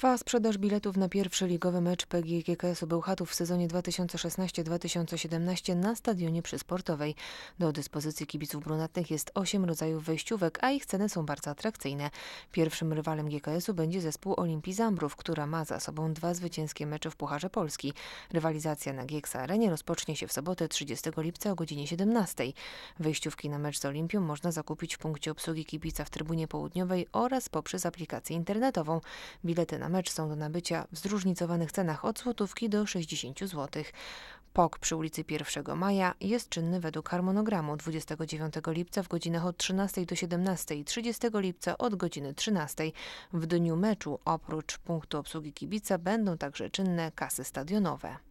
Trwa sprzedaż biletów na pierwszy ligowy mecz PGKS-u Bełchatów w sezonie 2016-2017 na stadionie Przysportowej. Do dyspozycji kibiców brunatnych jest 8 rodzajów wejściówek, a ich ceny są bardzo atrakcyjne. Pierwszym rywalem GKS-u będzie zespół Olimpii Zambrów, która ma za sobą dwa zwycięskie mecze w Pucharze Polski. Rywalizacja na Gieksa Arenie rozpocznie się w sobotę 30 lipca o godzinie 17. Wejściówki na mecz z Olimpią można zakupić w punkcie obsługi kibica w trybunie południowej oraz poprzez aplikację internetową. Bilety na mecz są do nabycia w zróżnicowanych cenach od złotówki do 60 zł. POK przy ulicy 1 Maja jest czynny według harmonogramu 29 lipca w godzinach od 13 do 17 i 30 lipca od godziny 13. W dniu meczu oprócz punktu obsługi kibica będą także czynne kasy stadionowe.